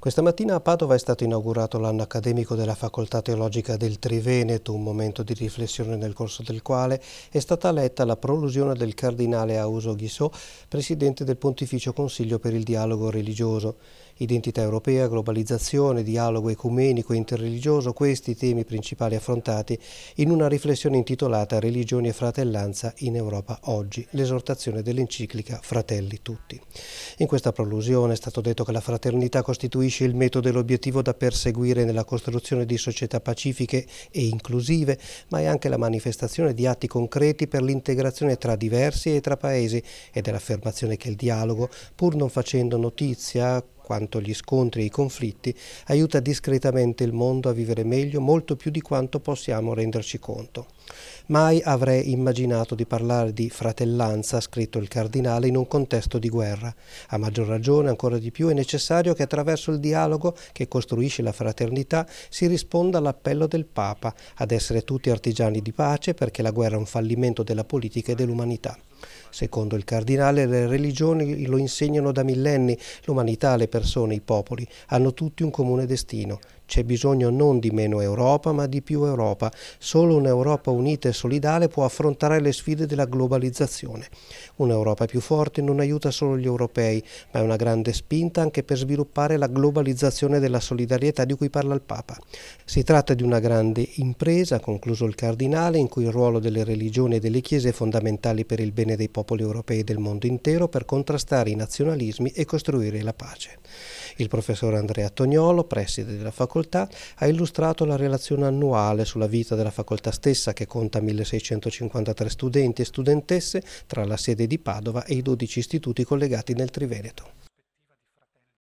Questa mattina a Padova è stato inaugurato l'anno accademico della Facoltà Teologica del Triveneto, un momento di riflessione nel corso del quale è stata letta la prolusione del cardinale Auso Ghisò, presidente del Pontificio Consiglio per il Dialogo Religioso. Identità europea, globalizzazione, dialogo ecumenico e interreligioso, questi i temi principali affrontati in una riflessione intitolata Religioni e fratellanza in Europa oggi, l'esortazione dell'enciclica Fratelli tutti. In questa prolusione è stato detto che la fraternità costituisce costituisce il metodo e l'obiettivo da perseguire nella costruzione di società pacifiche e inclusive, ma è anche la manifestazione di atti concreti per l'integrazione tra diversi e tra paesi ed è l'affermazione che il dialogo, pur non facendo notizia, quanto gli scontri e i conflitti, aiuta discretamente il mondo a vivere meglio molto più di quanto possiamo renderci conto. Mai avrei immaginato di parlare di fratellanza, ha scritto il cardinale, in un contesto di guerra. A maggior ragione, ancora di più, è necessario che attraverso il dialogo che costruisce la fraternità si risponda all'appello del Papa ad essere tutti artigiani di pace perché la guerra è un fallimento della politica e dell'umanità. Secondo il cardinale le religioni lo insegnano da millenni, l'umanità, le persone, i popoli, hanno tutti un comune destino. C'è bisogno non di meno Europa ma di più Europa. Solo un'Europa unita e solidale può affrontare le sfide della globalizzazione. Un'Europa più forte non aiuta solo gli europei ma è una grande spinta anche per sviluppare la globalizzazione della solidarietà di cui parla il Papa. Si tratta di una grande impresa, concluso il cardinale, in cui il ruolo delle religioni e delle chiese è fondamentale per il bene bene dei popoli europei e del mondo intero per contrastare i nazionalismi e costruire la pace. Il professor Andrea Tognolo, preside della facoltà, ha illustrato la relazione annuale sulla vita della facoltà stessa che conta 1653 studenti e studentesse tra la sede di Padova e i 12 istituti collegati nel Triveneto.